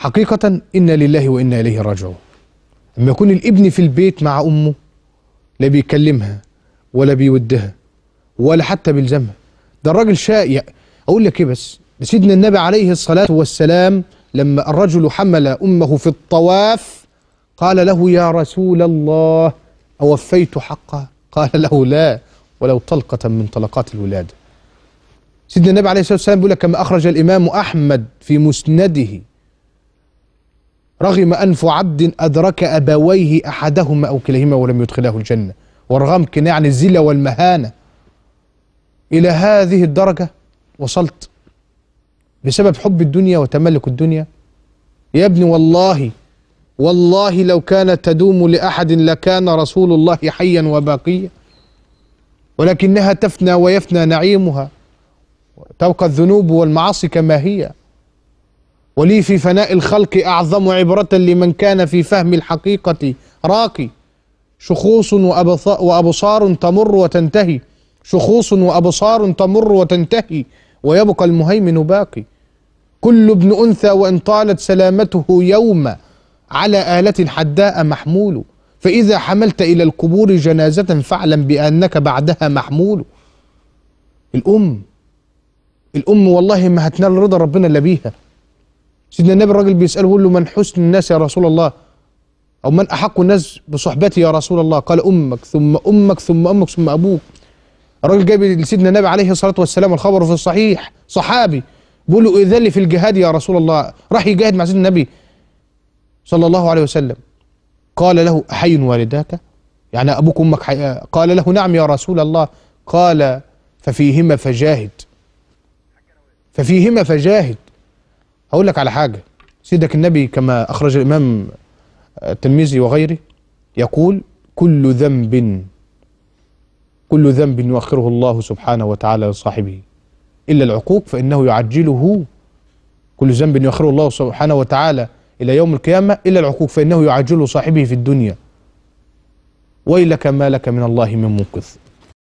حقيقة إنا لله وإنا إليه راجعون أما يكون الابن في البيت مع أمه لا بيكلمها ولا بيودها ولا حتى بيلزمها ده الراجل شاء أقول لك إيه بس سيدنا النبي عليه الصلاة والسلام لما الرجل حمل أمه في الطواف قال له يا رسول الله أوفيت حقا قال له لا ولو طلقة من طلقات الولادة سيدنا النبي عليه الصلاة والسلام بيقول لك كما أخرج الإمام أحمد في مسنده رغم أنف عبد أدرك أبويه أحدهما أو كليهما ولم يدخله الجنة ورغم كناع عن الذلة والمهانة إلى هذه الدرجة وصلت بسبب حب الدنيا وتملك الدنيا يا ابني والله والله لو كانت تدوم لأحد لكان رسول الله حيا وباقيا ولكنها تفنى ويفنى نعيمها تبقى الذنوب والمعاصي كما هي ولي في فناء الخلق أعظم عبرة لمن كان في فهم الحقيقة راقي شخوص وأبصار تمر وتنتهي شخوص وأبصار تمر وتنتهي ويبقى المهيمن باقي كل ابن أنثى وإن طالت سلامته يوم على آلة حداء محمول فإذا حملت إلى القبور جنازة فاعلم بأنك بعدها محمول الأم الأم والله ما هتنال رضا ربنا إلا بيها سيدنا النبي الراجل بيسأله يقول له من حسن الناس يا رسول الله أو من أحق الناس بصحبتي يا رسول الله قال أمك ثم أمك ثم أمك ثم أبوك الراجل جاي لسيدنا النبي عليه الصلاة والسلام الخبر في الصحيح صحابي بيقول له إذن لي في الجهاد يا رسول الله راح يجاهد مع سيدنا النبي صلى الله عليه وسلم قال له أحي والداك يعني أبوك وأمك حي... قال له نعم يا رسول الله قال ففيهما فجاهد ففيهما فجاهد هقول لك على حاجة سيدك النبي كما أخرج الإمام التلميذي وغيره يقول كل ذنب كل ذنب يؤخره الله سبحانه وتعالى لصاحبه إلا العقوق فإنه يعجله كل ذنب يؤخره الله سبحانه وتعالى إلى يوم القيامة إلا العقوق فإنه يعجله صاحبه في الدنيا ويلك ما لك من الله من منقذ